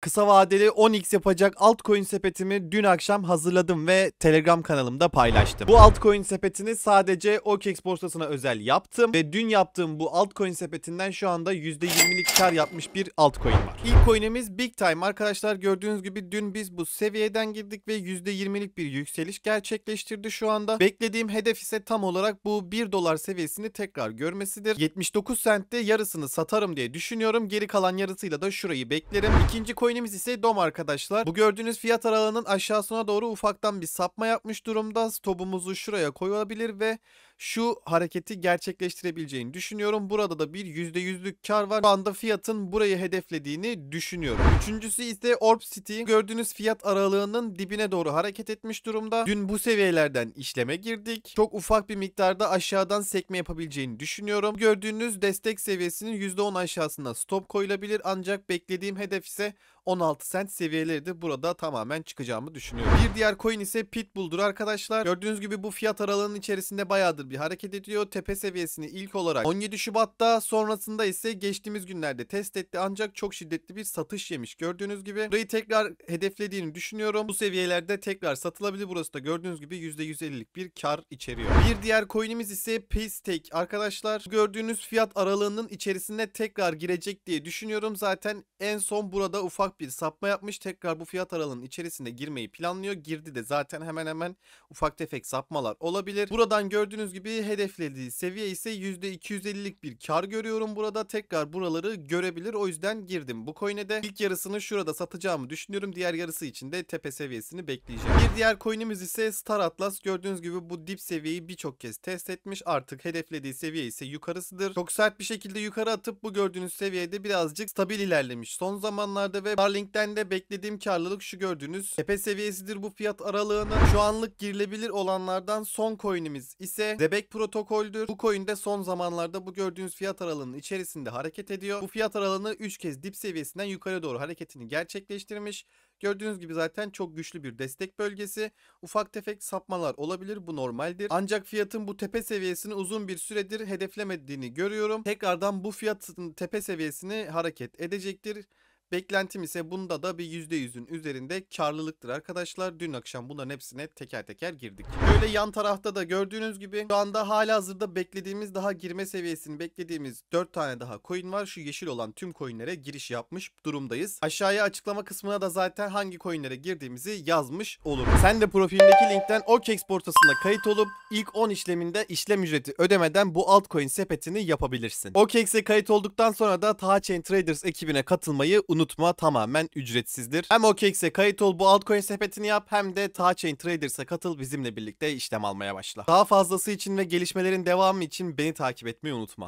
kısa vadeli 10x yapacak altcoin sepetimi dün akşam hazırladım ve Telegram kanalımda paylaştım. Bu altcoin sepetini sadece OKEX borsasına özel yaptım ve dün yaptığım bu altcoin sepetinden şu anda %20'lik kar yapmış bir altcoin var. İlk coinimiz Big Time arkadaşlar gördüğünüz gibi dün biz bu seviyeden girdik ve %20'lik bir yükseliş gerçekleştirdi şu anda. Beklediğim hedef ise tam olarak bu 1 dolar seviyesini tekrar görmesidir. 79 sentte yarısını satarım diye düşünüyorum. Geri kalan yarısıyla da şurayı beklerim. İkinci coin Bitcoin'imiz ise DOM arkadaşlar. Bu gördüğünüz fiyat aralığının aşağısına doğru ufaktan bir sapma yapmış durumda. Stopumuzu şuraya koyabilir ve şu hareketi gerçekleştirebileceğini düşünüyorum. Burada da bir %100'lük kar var. Şu anda fiyatın burayı hedeflediğini düşünüyorum. Üçüncüsü ise Orb City. Gördüğünüz fiyat aralığının dibine doğru hareket etmiş durumda. Dün bu seviyelerden işleme girdik. Çok ufak bir miktarda aşağıdan sekme yapabileceğini düşünüyorum. Gördüğünüz destek seviyesinin %10 aşağısına stop koyulabilir. Ancak beklediğim hedef ise 16 cent seviyeleri de burada tamamen çıkacağımı düşünüyorum. Bir diğer coin ise Pitbull'dur arkadaşlar. Gördüğünüz gibi bu fiyat aralığının içerisinde bayağıdır bir hareket ediyor. Tepe seviyesini ilk olarak 17 Şubat'ta sonrasında ise geçtiğimiz günlerde test etti ancak çok şiddetli bir satış yemiş. Gördüğünüz gibi burayı tekrar hedeflediğini düşünüyorum. Bu seviyelerde tekrar satılabilir. Burası da gördüğünüz gibi %150'lik bir kar içeriyor. Bir diğer coin'imiz ise Paystake. Arkadaşlar gördüğünüz fiyat aralığının içerisinde tekrar girecek diye düşünüyorum. Zaten en son burada ufak bir sapma yapmış. Tekrar bu fiyat aralığının içerisinde girmeyi planlıyor. Girdi de zaten hemen hemen ufak tefek sapmalar olabilir. Buradan gördüğünüz gibi gibi hedeflediği seviye ise %250'lik bir kar görüyorum burada. Tekrar buraları görebilir. O yüzden girdim bu coin'e de. ilk yarısını şurada satacağımı düşünüyorum. Diğer yarısı için de tepe seviyesini bekleyeceğim. Bir diğer coin'imiz ise Star Atlas. Gördüğünüz gibi bu dip seviyeyi birçok kez test etmiş. Artık hedeflediği seviye ise yukarısıdır. Çok sert bir şekilde yukarı atıp bu gördüğünüz seviyede birazcık stabil ilerlemiş. Son zamanlarda ve Starlink'ten de beklediğim karlılık şu gördüğünüz tepe seviyesidir bu fiyat aralığının. Şu anlık girilebilir olanlardan son coin'imiz ise Bebek protokoldür. Bu coin de son zamanlarda bu gördüğünüz fiyat aralığının içerisinde hareket ediyor. Bu fiyat aralığını 3 kez dip seviyesinden yukarı doğru hareketini gerçekleştirmiş. Gördüğünüz gibi zaten çok güçlü bir destek bölgesi. Ufak tefek sapmalar olabilir bu normaldir. Ancak fiyatın bu tepe seviyesini uzun bir süredir hedeflemediğini görüyorum. Tekrardan bu fiyatın tepe seviyesini hareket edecektir. Beklentim ise bunda da bir %100'ün üzerinde karlılıktır arkadaşlar. Dün akşam bunların hepsine teker teker girdik. Böyle yan tarafta da gördüğünüz gibi şu anda hala hazırda beklediğimiz daha girme seviyesini beklediğimiz 4 tane daha coin var. Şu yeşil olan tüm coinlere giriş yapmış durumdayız. Aşağıya açıklama kısmına da zaten hangi coinlere girdiğimizi yazmış olurum. Sen de profilimdeki linkten OKEX portasına kayıt olup ilk 10 işleminde işlem ücreti ödemeden bu altcoin sepetini yapabilirsin. OKEX'e kayıt olduktan sonra da Tahaçen Traders ekibine katılmayı unutmayın unutma tamamen ücretsizdir. Hem OKX'e kayıt ol bu altcoin sepetini yap hem de Tachain Traders'a katıl bizimle birlikte işlem almaya başla. Daha fazlası için ve gelişmelerin devamı için beni takip etmeyi unutma.